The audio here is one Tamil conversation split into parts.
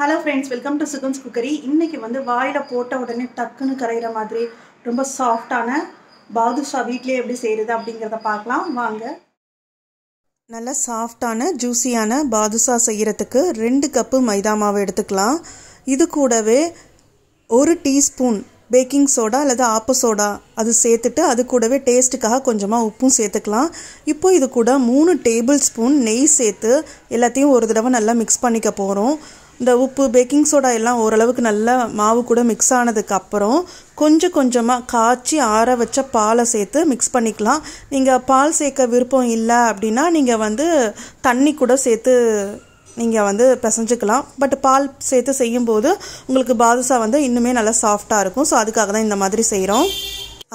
hello friends welcome to Sugun's cookery இன்றைக்கி வந்து வாயில் போட்ட உடனே டக்குன்னு கரைகிற மாதிரி ரொம்ப சாஃப்டான பாதுஷா வீட்லேயே எப்படி செய்கிறது அப்படிங்கிறத பார்க்கலாம் வாங்க நல்ல சாஃப்டான ஜூஸியான பாதுஷா செய்கிறதுக்கு ரெண்டு கப்பு மைதா மாவு எடுத்துக்கலாம் இது கூடவே ஒரு டீஸ்பூன் பேக்கிங் சோடா அல்லது ஆப்ப சோடா அது சேர்த்துட்டு அது கூடவே டேஸ்ட்டுக்காக கொஞ்சமாக உப்பும் சேர்த்துக்கலாம் இப்போ இது கூட மூணு டேபிள் ஸ்பூன் நெய் சேர்த்து எல்லாத்தையும் ஒரு தடவை நல்லா மிக்ஸ் பண்ணிக்க போகிறோம் இந்த உப்பு பேக்கிங் சோடா எல்லாம் ஓரளவுக்கு நல்லா மாவு கூட மிக்ஸ் ஆனதுக்கு அப்புறம் கொஞ்சம் கொஞ்சமாக காய்ச்சி ஆற வச்ச பாலை சேர்த்து மிக்ஸ் பண்ணிக்கலாம் நீங்கள் பால் சேர்க்க விருப்பம் இல்லை அப்படின்னா நீங்கள் வந்து தண்ணி கூட சேர்த்து நீங்கள் வந்து பிசைஞ்சிக்கலாம் பட் பால் சேர்த்து செய்யும்போது உங்களுக்கு பாதுஷா வந்து இன்னுமே நல்லா சாஃப்டாக இருக்கும் ஸோ அதுக்காக தான் இந்த மாதிரி செய்கிறோம்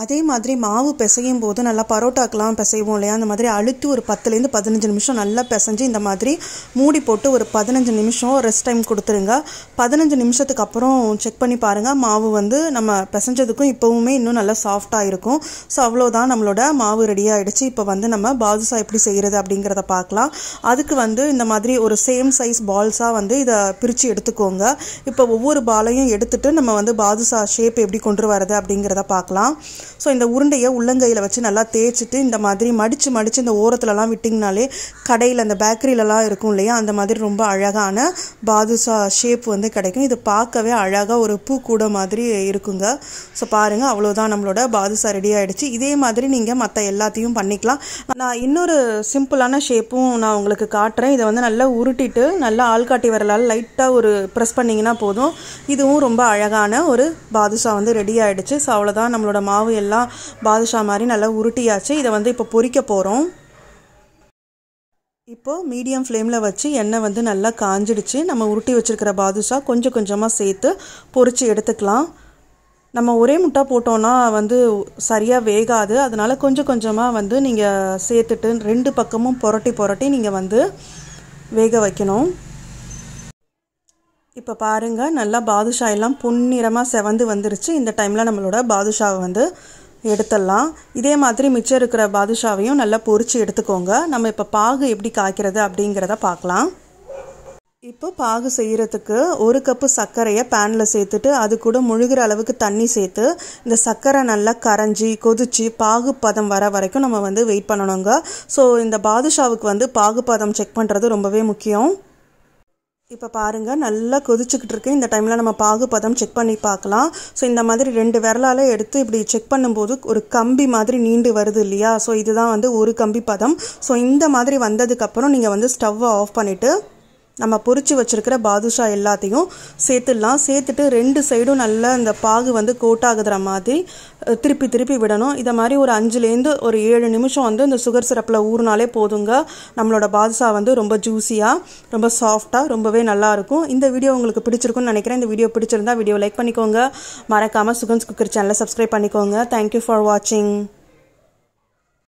அதே மாதிரி மாவு பிசையும் போது நல்லா பரோட்டாக்கெலாம் பிசைவோம் இல்லையா அந்த மாதிரி அழுத்தி ஒரு பத்துலேருந்து பதினஞ்சு நிமிஷம் நல்லா பிசைஞ்சு இந்த மாதிரி மூடி போட்டு ஒரு பதினஞ்சு நிமிஷம் ரெஸ்ட் டைம் கொடுத்துருங்க பதினஞ்சு நிமிஷத்துக்கு அப்புறம் செக் பண்ணி பாருங்கள் மாவு வந்து நம்ம பிசைஞ்சதுக்கும் இப்போவுமே இன்னும் நல்லா சாஃப்டாக இருக்கும் ஸோ அவ்வளோதான் நம்மளோட மாவு ரெடி ஆகிடுச்சு இப்போ வந்து நம்ம பாதுசா எப்படி செய்கிறது அப்படிங்கிறத பார்க்கலாம் அதுக்கு வந்து இந்த மாதிரி ஒரு சேம் சைஸ் பால்ஸாக வந்து இதை பிரித்து எடுத்துக்கோங்க இப்போ ஒவ்வொரு பாலையும் எடுத்துகிட்டு நம்ம வந்து பாதுசா ஷேப் எப்படி கொண்டு வரது அப்படிங்கிறத பார்க்கலாம் ஸோ இந்த உருண்டையை உள்ளங்கையில் வச்சு நல்லா தேய்ச்சிட்டு இந்த மாதிரி மடித்து மடித்து இந்த ஓரத்துலலாம் விட்டிங்கனாலே கடையில் அந்த பேக்கரியிலலாம் இருக்கும் இல்லையா அந்த மாதிரி ரொம்ப அழகான பாதுஷா ஷேப் வந்து கிடைக்கும் இது பார்க்கவே அழகாக ஒரு பூ கூட மாதிரி இருக்குங்க ஸோ பாருங்கள் அவ்வளோதான் நம்மளோட பாதுஷா ரெடி ஆகிடுச்சு இதே மாதிரி நீங்கள் மற்ற எல்லாத்தையும் பண்ணிக்கலாம் நான் இன்னொரு சிம்பிளான ஷேப்பும் நான் உங்களுக்கு காட்டுறேன் இதை வந்து நல்லா உருட்டிட்டு நல்லா ஆள்காட்டி வரலால் லைட்டாக ஒரு ப்ரெஸ் பண்ணிங்கன்னா போதும் இதுவும் ரொம்ப அழகான ஒரு பாதுஷா வந்து ரெடி ஆகிடுச்சு ஸோ அவ்வளோதான் நம்மளோட மாவு எல்லாம் பாதுஷா மாதிரி நல்லா உருட்டியாச்சு இதை வந்து இப்போ பொறிக்க போகிறோம் இப்போது மீடியம் ஃப்ளேமில் வச்சு எண்ணெய் வந்து நல்லா காஞ்சிடுச்சு நம்ம உருட்டி வச்சுருக்கிற பாதுஷா கொஞ்சம் கொஞ்சமாக சேர்த்து பொறிச்சு எடுத்துக்கலாம் நம்ம ஒரே முட்டை போட்டோன்னா வந்து சரியாக வேகாது அதனால் கொஞ்சம் கொஞ்சமாக வந்து நீங்கள் சேர்த்துட்டு ரெண்டு பக்கமும் புரட்டி புரட்டி நீங்கள் வந்து வேக வைக்கணும் இப்போ பாருங்கள் நல்லா பாதுஷா எல்லாம் பொன்னிறமாக செவந்து வந்துருச்சு இந்த டைமில் நம்மளோட பாதுஷாவை வந்து எடுத்துடலாம் இதே மாதிரி மிச்சம் இருக்கிற பாதுஷாவையும் நல்லா பொறிச்சு எடுத்துக்கோங்க நம்ம இப்போ பாகு எப்படி காய்க்கிறது அப்படிங்கிறத பார்க்கலாம் இப்போ பாகு செய்கிறதுக்கு ஒரு கப்பு சர்க்கரையை பேனில் சேர்த்துட்டு அது கூட முழுகிற அளவுக்கு தண்ணி சேர்த்து இந்த சர்க்கரை நல்லா கரைஞ்சி கொதிச்சு பாகு பதம் வர வரைக்கும் நம்ம வந்து வெயிட் பண்ணணுங்க ஸோ இந்த பாதுஷாவுக்கு வந்து பாகு பதம் செக் பண்ணுறது ரொம்பவே முக்கியம் இப்போ பாருங்கள் நல்லா கொதிச்சுக்கிட்டு இருக்கு இந்த டைமில் நம்ம பாகு பதம் செக் பண்ணி பார்க்கலாம் ஸோ இந்த மாதிரி ரெண்டு விரலால் எடுத்து இப்படி செக் பண்ணும்போது ஒரு கம்பி மாதிரி நீண்டு வருது இல்லையா ஸோ இதுதான் வந்து ஒரு கம்பி பதம் ஸோ இந்த மாதிரி வந்ததுக்கப்புறம் நீங்கள் வந்து ஸ்டவ்வை ஆஃப் பண்ணிவிட்டு நம்ம பொறிச்சு வச்சுருக்கிற பாதுஷா எல்லாத்தையும் சேர்த்துடலாம் சேர்த்துட்டு ரெண்டு சைடும் நல்லா இந்த பாகு வந்து கோட்டாகுதுற மாதிரி திருப்பி திருப்பி விடணும் இதை மாதிரி ஒரு அஞ்சுலேருந்து ஒரு ஏழு நிமிஷம் வந்து இந்த சுகர் சிரப்பில் ஊறினாலே போதுங்க நம்மளோட பாதுஷா வந்து ரொம்ப ஜூஸியாக ரொம்ப சாஃப்டாக ரொம்பவே நல்லாயிருக்கும் இந்த வீடியோ உங்களுக்கு பிடிச்சிருக்குன்னு நினைக்கிறேன் இந்த வீடியோ பிடிச்சிருந்தா வீடியோ லைக் பண்ணிக்கோங்க மறக்காமல் சுகன்ஸ் குக்கர் சேனலை சப்ஸ்கிரைப் பண்ணிக்கோங்க தேங்க்யூ ஃபார் வாட்சிங்